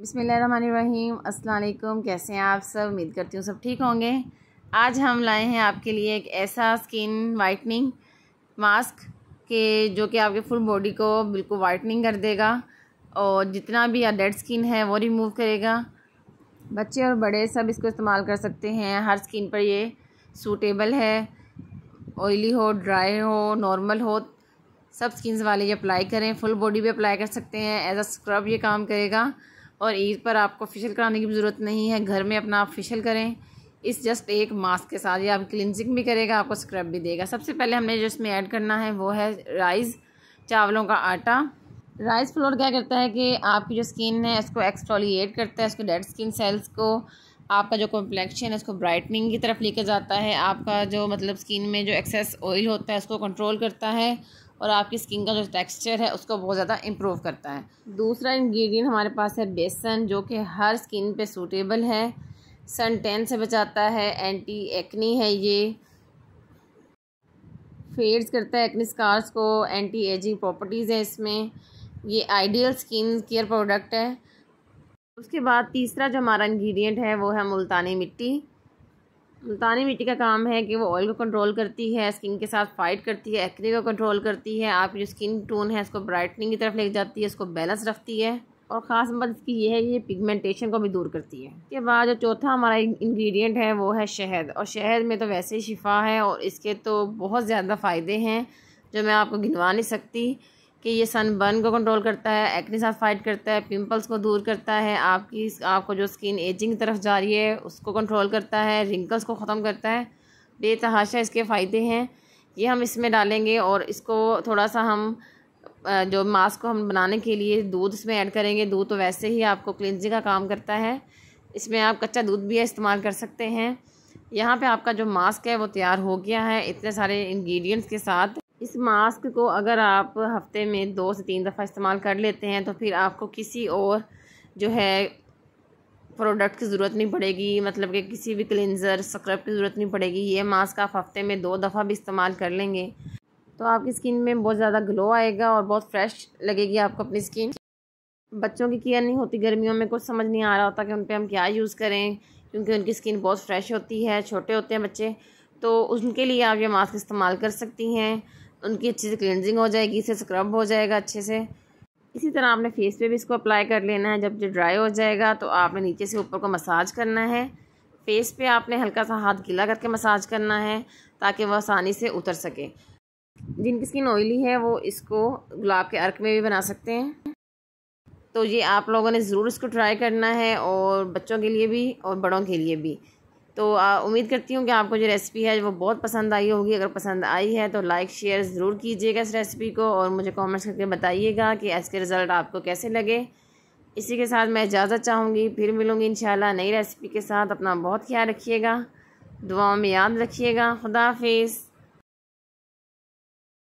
बिसमीम अल्लाम कैसे हैं आप सब उम्मीद करती हूँ सब ठीक होंगे आज हम लाए हैं आपके लिए एक ऐसा स्किन वाइटनिंग मास्क के जो कि आपके फुल बॉडी को बिल्कुल वाइटनिंग कर देगा और जितना भी डेड स्किन है वो रिमूव करेगा बच्चे और बड़े सब इसको इस्तेमाल कर सकते हैं हर स्किन पर ये सूटेबल है ऑयली हो ड्राई हो नॉर्मल हो सब स्किन्स वाले ये अप्लाई करें फुल बॉडी भी अप्लाई कर सकते हैं एज अ स्क्रब ये काम करेगा और ईद पर आपको फेशियल कराने की ज़रूरत नहीं है घर में अपना आप फेशियल करें इस जस्ट एक मास्क के साथ ये आप क्लिनजिंग भी करेगा आपको स्क्रब भी देगा सबसे पहले हमने जो इसमें ऐड करना है वो है राइस चावलों का आटा राइस फ्लोर क्या करता है कि आपकी जो स्किन है इसको एक्सट्रॉलीट करता है इसको डेड स्किन सेल्स को आपका जो कॉम्प्लेक्शन है इसको ब्राइटनिंग की तरफ लेकर जाता है आपका जो मतलब स्किन में जो एक्सेस ऑयल होता है उसको कंट्रोल करता है और आपकी स्किन का जो टेक्सचर है उसको बहुत ज़्यादा इम्प्रूव करता है दूसरा इंग्रेडिएंट हमारे पास है बेसन जो कि हर स्किन पे सूटेबल है सन टेन से बचाता है एंटी एक्नी है ये फेड्स करता है एक्नी स्कार्स को एंटी एजिंग प्रॉपर्टीज़ है इसमें ये आइडियल स्किन केयर प्रोडक्ट है उसके बाद तीसरा जो हमारा इंग्रेडिएंट है वो है मुल्तानी मिट्टी मुल्तानी मिट्टी का काम है कि वो ऑयल को कंट्रोल करती है स्किन के साथ फाइट करती है एक्ने को कंट्रोल करती है आपकी जो स्किन टोन है इसको ब्राइटनिंग की तरफ ले जाती है इसको बैलेंस रखती है और ख़ास बात इसकी ये है ये पिगमेंटेशन को भी दूर करती है इसके बाद जो चौथा हमारा इंग्रेडिएंट है वो है शहद और शहद में तो वैसे ही शिफा है और इसके तो बहुत ज़्यादा फ़ायदे हैं जो मैं आपको गिनवा नहीं सकती कि ये सन बर्न को कंट्रोल करता है एक्ने साथ फाइट करता है पिंपल्स को दूर करता है आपकी आपको जो स्किन एजिंग की तरफ जा रही है उसको कंट्रोल करता है रिंकल्स को ख़त्म करता है बेतहाशा तो इसके फ़ायदे हैं ये हम इसमें डालेंगे और इसको थोड़ा सा हम जो मास्क को हम बनाने के लिए दूध इसमें ऐड करेंगे दूध तो वैसे ही आपको क्लिनजिंग का काम करता है इसमें आप कच्चा दूध भी इस्तेमाल कर सकते हैं यहाँ पे आपका जो मास्क है वो तैयार हो गया है इतने सारे इंग्रेडिएंट्स के साथ इस मास्क को अगर आप हफ्ते में दो से तीन दफ़ा इस्तेमाल कर लेते हैं तो फिर आपको किसी और जो है प्रोडक्ट की ज़रूरत नहीं पड़ेगी मतलब कि किसी भी क्लिनज़र स्क्रब की ज़रूरत नहीं पड़ेगी ये मास्क आप हफ्ते में दो दफ़ा भी इस्तेमाल कर लेंगे तो आपकी स्किन में बहुत ज़्यादा ग्लो आएगा और बहुत फ्रेश लगेगी आपको अपनी स्किन बच्चों की केयर नहीं होती गर्मियों में कुछ समझ नहीं आ रहा होता कि उन पर हम क्या यूज़ करें क्योंकि उनकी स्किन बहुत फ्रेश होती है छोटे होते हैं बच्चे तो उनके लिए आप ये मास्क इस्तेमाल कर सकती हैं उनकी अच्छे से क्लिनजिंग हो जाएगी इसे स्क्रब हो जाएगा अच्छे से इसी तरह आपने फेस पे भी इसको अप्लाई कर लेना है जब जो ड्राई हो जाएगा तो आपने नीचे से ऊपर को मसाज करना है फेस पे आपने हल्का सा हाथ गीला करके मसाज करना है ताकि वह आसानी से उतर सके जिनकी स्किन ऑयली है वो इसको गुलाब के अर्क में भी बना सकते हैं तो ये आप लोगों ने ज़रूर इसको ट्राई करना है और बच्चों के लिए भी और बड़ों के लिए भी तो उम्मीद करती हूँ कि आपको जो रेसिपी है वो बहुत पसंद आई होगी अगर पसंद आई है तो लाइक शेयर ज़रूर कीजिएगा इस रेसिपी को और मुझे कमेंट्स करके बताइएगा कि इसके रिज़ल्ट आपको कैसे लगे इसी के साथ मैं इजाज़त चाहूँगी फिर मिलूँगी इन नई रेसिपी के साथ अपना बहुत ख्याल रखिएगा दुआओं में याद रखिएगा खुदा हाफिज़